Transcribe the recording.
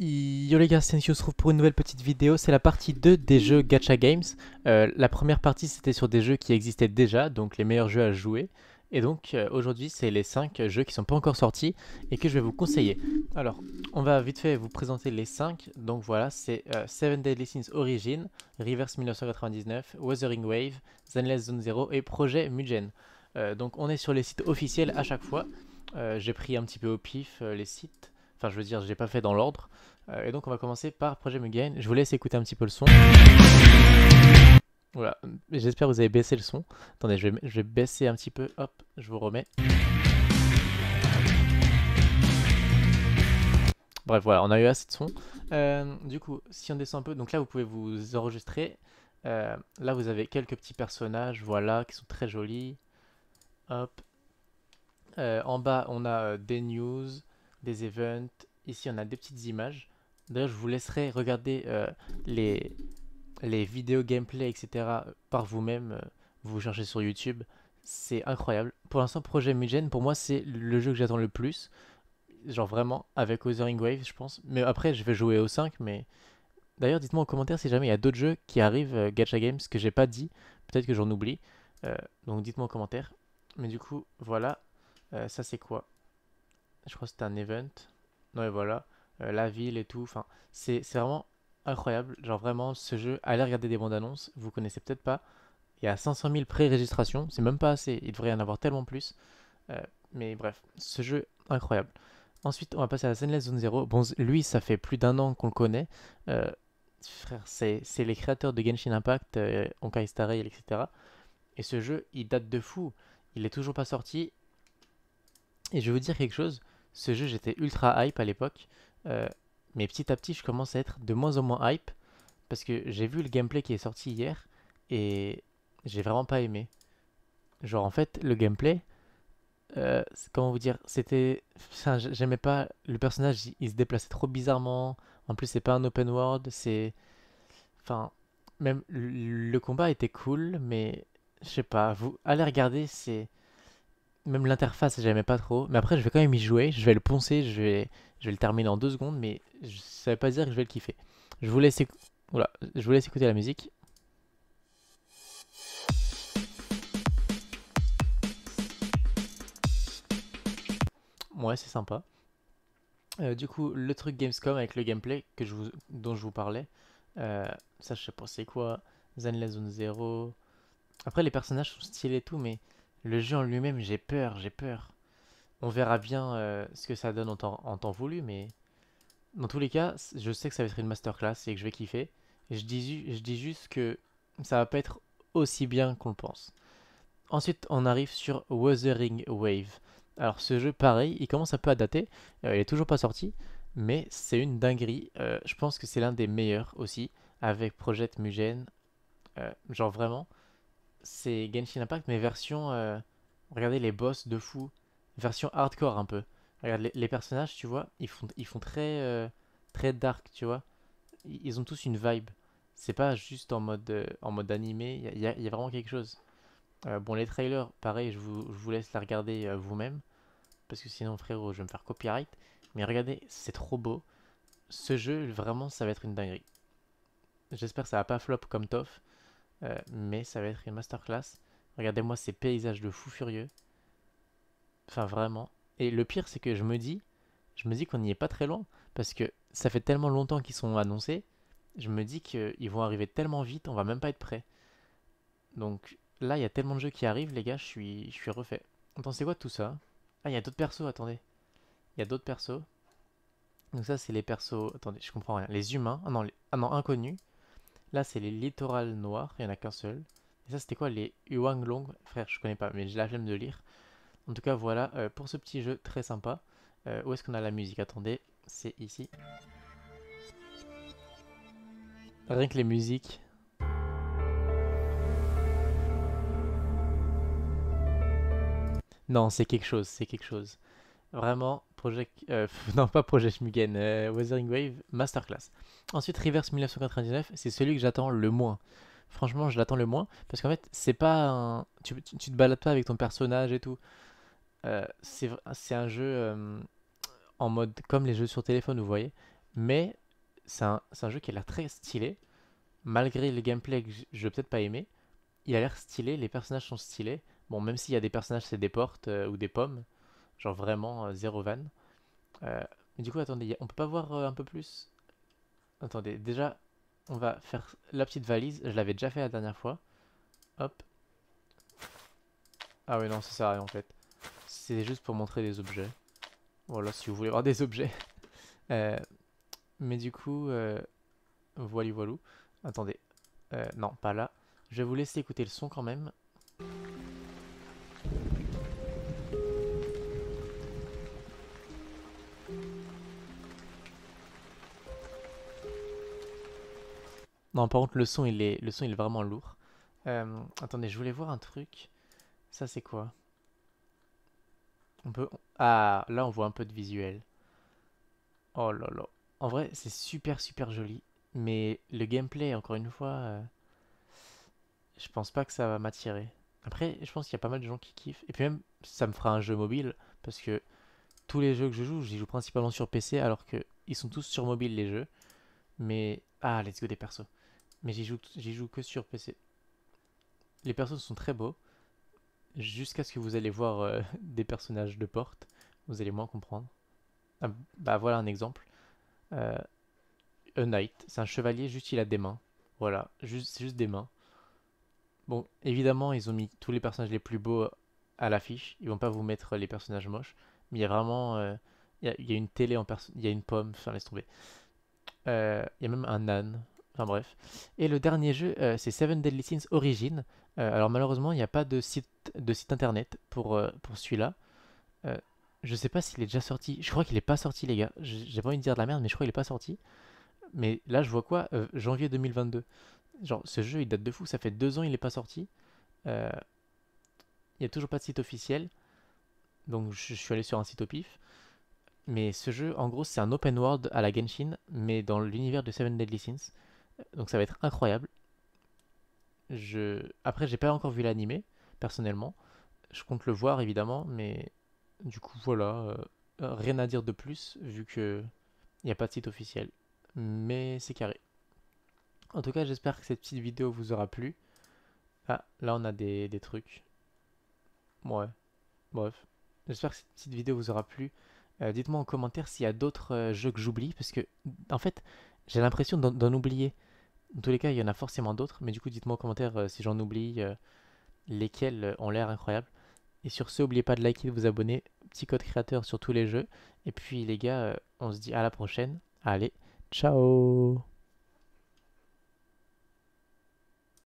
Yo les gars, c'est se retrouve pour une nouvelle petite vidéo. C'est la partie 2 des jeux Gacha Games. Euh, la première partie, c'était sur des jeux qui existaient déjà, donc les meilleurs jeux à jouer. Et donc euh, aujourd'hui, c'est les 5 jeux qui sont pas encore sortis et que je vais vous conseiller. Alors, on va vite fait vous présenter les 5. Donc voilà, c'est euh, Seven Deadly Sins Origin, Reverse 1999, Wuthering Wave, Zenless Zone Zero et Projet Mugen. donc on est sur les sites officiels à chaque fois. J'ai pris un petit peu au pif les sites. Enfin, je veux dire, j'ai pas fait dans l'ordre. Euh, et donc, on va commencer par Project Mugane. Je vous laisse écouter un petit peu le son. Voilà, j'espère que vous avez baissé le son. Attendez, je vais, baisser un petit peu. Hop, je vous remets. Bref, voilà, on a eu assez de son. Euh, du coup, si on descend un peu, donc là, vous pouvez vous enregistrer. Euh, là, vous avez quelques petits personnages, voilà, qui sont très jolis. Hop. en bas, on a des news, des events. Ici, on a des petites images. D'ailleurs, je vous laisserai regarder euh, les, les vidéos gameplay, etc. par vous-même. Euh, vous cherchez sur YouTube. C'est incroyable. Pour l'instant, Projet Mugen, pour moi, c'est le jeu que j'attends le plus. Genre vraiment, avec Othering Wave, je pense. Mais après, je vais jouer au 5, mais... D'ailleurs, dites-moi en commentaire si jamais il y a d'autres jeux qui arrivent, euh, Gacha Games, que j'ai pas dit. Peut-être que j'en oublie. donc dites-moi en commentaire. Mais du coup, voilà. ça, c'est quoi je crois que c'était un event. Non, voilà, euh, la ville et tout. Enfin, c'est vraiment incroyable. Genre, vraiment, ce jeu, allez regarder des bandes annonces. Vous connaissez peut-être pas. Il y a 500 000 pré-régistrations. C'est même pas assez. Il devrait y en avoir tellement plus. Euh, mais bref, ce jeu, incroyable. Ensuite, on va passer à la Sunless Zone Zero. Bon, lui, ça fait plus d'un an qu'on le connaît. Euh, frère, c'est les créateurs de Genshin Impact, euh, Onkai Star Rail, etc. Et ce jeu, il date de fou. Il est toujours pas sorti. Et je vais vous dire quelque chose. Ce jeu, j'étais ultra hype à l'époque, euh, mais petit à petit, je commence à être de moins en moins hype parce que j'ai vu le gameplay qui est sorti hier et j'ai vraiment pas aimé. Genre, en fait, le gameplay, euh, comment vous dire, c'était. Enfin, j'aimais pas. Le personnage, il se déplaçait trop bizarrement. En plus, c'est pas un open world, c'est. Enfin, même le combat était cool, mais je sais pas, vous allez regarder, c'est même l'interface, j'aimais pas trop. Mais après, je vais quand même y jouer. Je vais le poncer, je vais, je vais le terminer en deux secondes, mais ça veut pas dire que je vais le kiffer. Je vous laisse, je vous laisse écouter la musique. Ouais, c'est sympa. Euh, du coup, le truc Gamescom avec le gameplay que je vous, dont je vous parlais, euh, ça je sais pas c'est quoi, Zen la Zone 0. Après, les personnages sont stylés et tout, mais le jeu en lui-même, j'ai peur, j'ai peur. On verra bien euh, ce que ça donne en temps, voulu, mais... Dans tous les cas, je sais que ça va être une masterclass et que je vais kiffer. Je dis, je dis juste que ça va pas être aussi bien qu'on le pense. Ensuite, on arrive sur Wuthering Wave. Alors ce jeu, pareil, il commence un peu à dater, euh, il est toujours pas sorti, mais c'est une dinguerie. Euh, je pense que c'est l'un des meilleurs aussi, avec Project Mugen. genre vraiment, c'est Genshin Impact, mais version. Euh, regardez les boss de fou. Version hardcore un peu. Regarde, les, personnages, tu vois, ils font, ils font très, euh, très dark, tu vois. Ils ont tous une vibe. C'est pas juste en mode, euh, en mode animé, il y, a, vraiment quelque chose. bon, les trailers, pareil, je vous, je vous laisse la regarder vous-même. Parce que sinon, frérot, je vais me faire copyright. Mais regardez, c'est trop beau. Ce jeu, vraiment, ça va être une dinguerie. J'espère que ça va pas flop comme Toff. Euh, mais ça va être une masterclass. Regardez-moi ces paysages de fous furieux. Enfin, vraiment. Et le pire, c'est que je me dis, je me dis qu'on n'y est pas très loin. Parce que ça fait tellement longtemps qu'ils sont annoncés. Je me dis qu'ils vont arriver tellement vite, on va même pas être prêt. Donc là, il y a tellement de jeux qui arrivent, les gars, je suis, je suis refait. Attends, c'est quoi tout ça Ah, il y a d'autres persos, attendez. Il y a d'autres persos. Donc ça, c'est les persos... Attendez, je comprends rien. Les humains. un ah non, les... ah non inconnus. Là, c'est les littorales noirs, il n'y en a qu'un seul. Et ça, c'était quoi Les Huanglong Frère, je connais pas, mais j'ai la flemme de lire. En tout cas, voilà euh, pour ce petit jeu très sympa. Euh, où est-ce qu'on a la musique Attendez, c'est ici. Rien que les musiques. Non, c'est quelque chose, c'est quelque chose. Vraiment Project. Euh, non, pas Project Mugen, euh, Wave Masterclass. Ensuite, Reverse 1999, c'est celui que j'attends le moins. Franchement, je l'attends le moins parce qu'en fait, c'est pas un. Tu, te balades pas avec ton personnage et tout. Euh, c'est un jeu euh, en mode comme les jeux sur téléphone, vous voyez. Mais c'est un, un, jeu qui a l'air très stylé. Malgré le gameplay que je vais peut-être pas aimer, il a l'air stylé, les personnages sont stylés. Bon, même s'il y a des personnages, c'est des portes euh, ou des pommes Genre vraiment euh, zéro van. mais euh, du coup, attendez, on peut pas voir euh, un peu plus Attendez, déjà, on va faire la petite valise. Je l'avais déjà fait la dernière fois. Hop. Ah oui, non, ça sert à rien en fait. C'est juste pour montrer des objets. Voilà, si vous voulez voir des objets. mais du coup, euh, voilà, voilà. Attendez. non, pas là. Je vais vous laisser écouter le son quand même. Non, par contre, le son, il est, le son, il est vraiment lourd. Euh, attendez, je voulais voir un truc. Ça, c'est quoi On peut... Ah, là, on voit un peu de visuel. Oh là là. En vrai, c'est super, super joli. Mais le gameplay, encore une fois, euh, je pense pas que ça va m'attirer. Après, je pense qu'il y a pas mal de gens qui kiffent. Et puis même, ça me fera un jeu mobile. Parce que tous les jeux que je joue, j'y joue principalement sur PC. Alors qu'ils sont tous sur mobile, les jeux. Mais... Ah, let's go des persos. Mais j'y joue, que sur PC. Les personnages sont très beaux. Jusqu'à ce que vous allez voir euh, des personnages de porte, vous allez moins comprendre. Ah, bah voilà un exemple. Euh, a knight, c'est un chevalier, juste il a des mains. Voilà, juste, c'est juste des mains. Bon, évidemment, ils ont mis tous les personnages les plus beaux à l'affiche. Ils vont pas vous mettre les personnages moches. Mais il y a vraiment. Euh, il, y a, une télé en personne. Il y a une pomme. Enfin, laisse tomber. Euh, il y a même un âne. Enfin bref. Et le dernier jeu, euh, c'est Seven Deadly Sins Origin. Euh, alors malheureusement, il n'y a pas de site, de site internet pour, euh, pour celui-là. je sais pas s'il est déjà sorti. Je crois qu'il n'est pas sorti, les gars. J'ai pas envie de dire de la merde, mais je crois qu'il n'est pas sorti. Mais là, je vois quoi Janvier 2022. Genre, ce jeu, il date de fou. Ça fait deux ans, il n'est pas sorti. Il n'y a toujours pas de site officiel. Donc, je, je suis allé sur un site au pif. Mais ce jeu, en gros, c'est un open world à la Genshin, mais dans l'univers de Seven Deadly Sins. Donc ça va être incroyable. Je... Après, j'ai pas encore vu l'animé, personnellement. Je compte le voir, évidemment, mais du coup, voilà. Euh, rien à dire de plus, vu que il n'y a pas de site officiel. Mais c'est carré. En tout cas, j'espère que cette petite vidéo vous aura plu. Ah, là, on a des, trucs. Ouais. Bref. J'espère que cette petite vidéo vous aura plu. Euh, dites-moi en commentaire s'il y a d'autres euh, jeux que j'oublie, parce que, en fait, j'ai l'impression d'en oublier. Dans tous les cas, il y en a forcément d'autres, mais du coup, dites-moi en commentaire euh, si j'en oublie, euh, lesquels euh, ont l'air incroyables. Et sur ce, n'oubliez pas de liker, de vous abonner, petit code créateur sur tous les jeux. Et puis les gars, on se dit à la prochaine. Allez, ciao